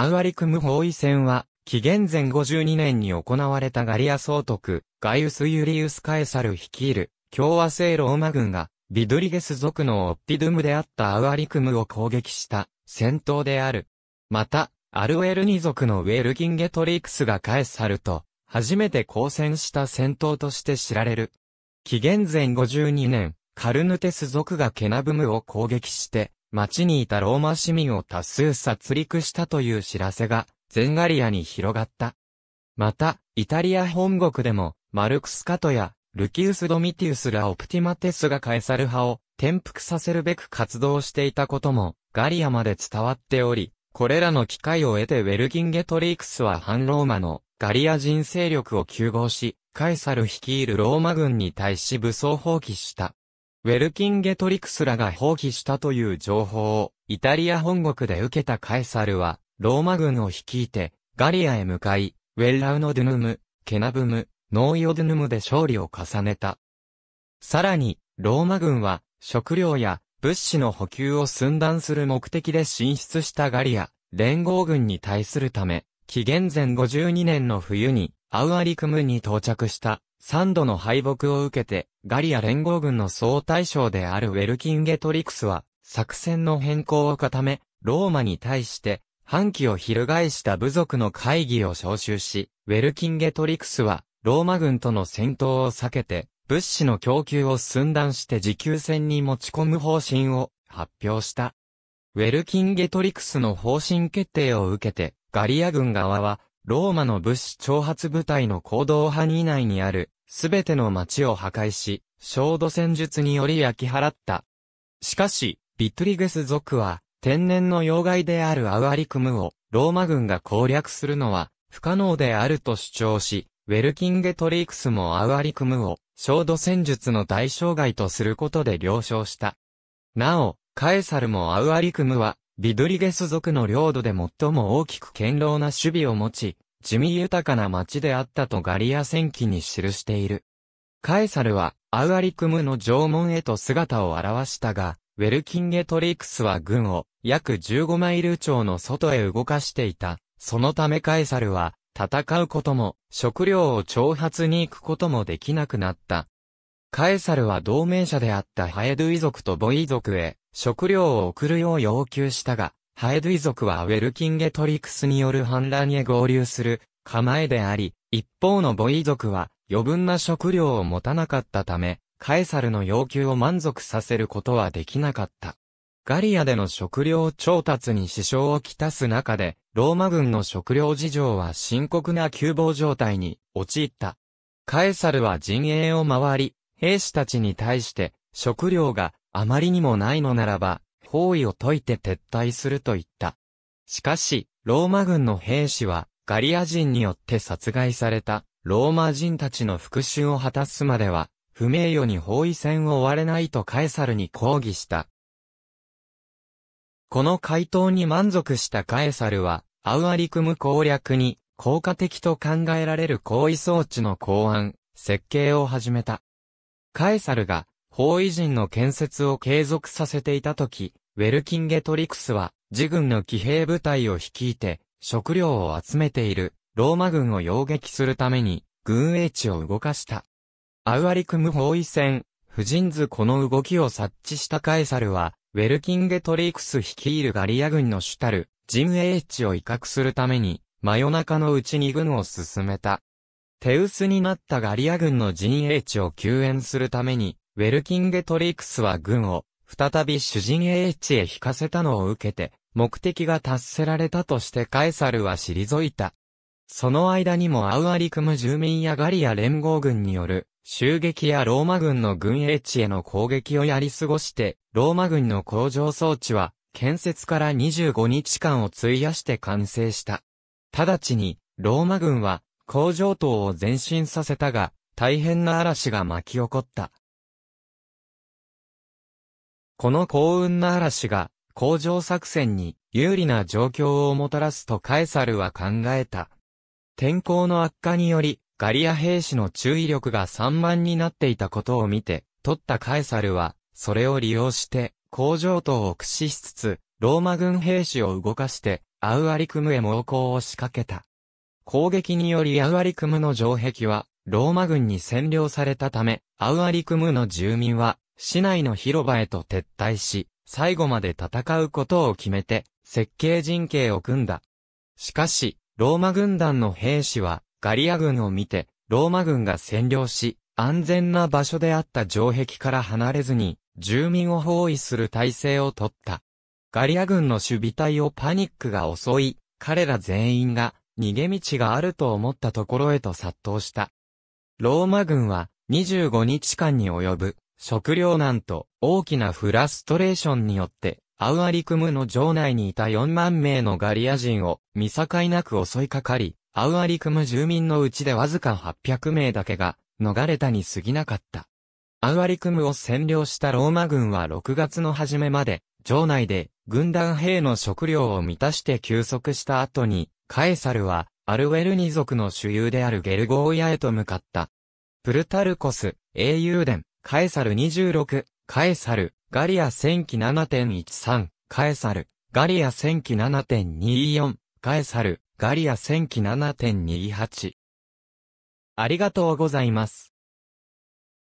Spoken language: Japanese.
アウアリクム包囲戦は、紀元前52年に行われたガリア総督、ガイウス・ユリウス・カエサル率いる、共和制ローマ軍が、ビドリゲス族のオッティドゥムであったアウアリクムを攻撃した戦闘である。また、アルウェルニ族のウェルギンゲトリクスがカエサルと、初めて交戦した戦闘として知られる。紀元前52年、カルヌテス族がケナブムを攻撃して、町にいたローマ市民を多数殺戮したという知らせが、全ガリアに広がった。また、イタリア本国でも、マルクスカトや、ルキウス・ドミティウスらオプティマテスがカエサル派を転覆させるべく活動していたことも、ガリアまで伝わっており、これらの機会を得てウェルギンゲトリークスは反ローマのガリア人勢力を急合し、カエサル率いるローマ軍に対し武装放棄した。ウェルキンゲトリクスらが放棄したという情報を、イタリア本国で受けたカエサルは、ローマ軍を率いて、ガリアへ向かい、ウェルラウノドゥヌム、ケナブム、ノーイオドゥヌムで勝利を重ねた。さらに、ローマ軍は、食料や物資の補給を寸断する目的で進出したガリア、連合軍に対するため、紀元前52年の冬に、アウアリクムに到着した。3度の敗北を受けて、ガリア連合軍の総大将であるウェルキンゲトリクスは、作戦の変更を固め、ローマに対して、反旗を翻した部族の会議を招集し、ウェルキンゲトリクスは、ローマ軍との戦闘を避けて、物資の供給を寸断して持久戦に持ち込む方針を発表した。ウェルキンゲトリクスの方針決定を受けて、ガリア軍側は、ローマの物資挑発部隊の行動範囲内にある、すべての町を破壊し、焦土戦術により焼き払った。しかし、ビトリゲス族は、天然の要害であるアウアリクムを、ローマ軍が攻略するのは、不可能であると主張し、ウェルキンゲトリークスもアウアリクムを、焦土戦術の大障害とすることで了承した。なお、カエサルもアウアリクムは、ビドリゲス族の領土で最も大きく堅牢な守備を持ち、地味豊かな町であったとガリア戦記に記している。カエサルは、アウアリクムの縄文へと姿を現したが、ウェルキンゲトリクスは軍を約15マイル町の外へ動かしていた。そのためカエサルは戦うことも食料を挑発に行くこともできなくなった。カエサルは同盟者であったハエドゥイ族とボイ族へ食料を送るよう要求したが、ハエドゥイ族はウェルキンゲトリクスによる反乱へ合流する構えであり、一方のボイ族は余分な食料を持たなかったため、カエサルの要求を満足させることはできなかった。ガリアでの食料調達に支障をきたす中で、ローマ軍の食料事情は深刻な窮乏状態に陥った。カエサルは陣営を回り、兵士たちに対して食料があまりにもないのならば、包囲を解いて撤退すると言った。しかし、ローマ軍の兵士は、ガリア人によって殺害された、ローマ人たちの復讐を果たすまでは、不名誉に包囲戦を終われないとカエサルに抗議した。この回答に満足したカエサルは、アウアリクム攻略に、効果的と考えられる行為装置の考案、設計を始めた。カエサルが、包囲陣の建設を継続させていたとき、ウェルキンゲトリクスは、自軍の騎兵部隊を率いて、食料を集めている、ローマ軍を擁撃するために、軍営地を動かした。アウアリクム包囲戦、婦人図この動きを察知したカエサルは、ウェルキンゲトリクス率いるガリア軍の主たる、陣営地を威嚇するために、真夜中のうちに軍を進めた。手薄になったガリア軍の陣営地を救援するために、ウェルキンゲトリークスは軍を、再び主人 H へ引かせたのを受けて、目的が達せられたとしてカエサルは退いた。その間にもアウアリクム住民やガリア連合軍による、襲撃やローマ軍の軍営地への攻撃をやり過ごして、ローマ軍の工場装置は、建設から25日間を費やして完成した。直ちに、ローマ軍は、工場等を前進させたが、大変な嵐が巻き起こった。この幸運な嵐が、工場作戦に有利な状況をもたらすとカエサルは考えた。天候の悪化により、ガリア兵士の注意力が散漫になっていたことを見て、取ったカエサルは、それを利用して、工場等を駆使しつつ、ローマ軍兵士を動かして、アウアリクムへ猛攻を仕掛けた。攻撃によりアウアリクムの城壁は、ローマ軍に占領されたため、アウアリクムの住民は、市内の広場へと撤退し、最後まで戦うことを決めて、設計陣形を組んだ。しかし、ローマ軍団の兵士は、ガリア軍を見て、ローマ軍が占領し、安全な場所であった城壁から離れずに、住民を包囲する体制をとった。ガリア軍の守備隊をパニックが襲い、彼ら全員が、逃げ道があると思ったところへと殺到した。ローマ軍は、25日間に及ぶ食糧難と大きなフラストレーションによって、アウアリクムの城内にいた4万名のガリア人を見境なく襲いかかり、アウアリクム住民のうちでわずか800名だけが逃れたに過ぎなかった。アウアリクムを占領したローマ軍は6月の初めまで、城内で軍団兵の食料を満たして休息した後に、カエサルはアルウェルニ族の主流であるゲルゴーヤへと向かった。プルタルコス、英雄伝、カエサル26、カエサル、ガリア戦記0 0機7.13、カエサル、ガリア戦記0 0機7.24、カエサル、ガリア戦記0 0機7.28。ありがとうございます。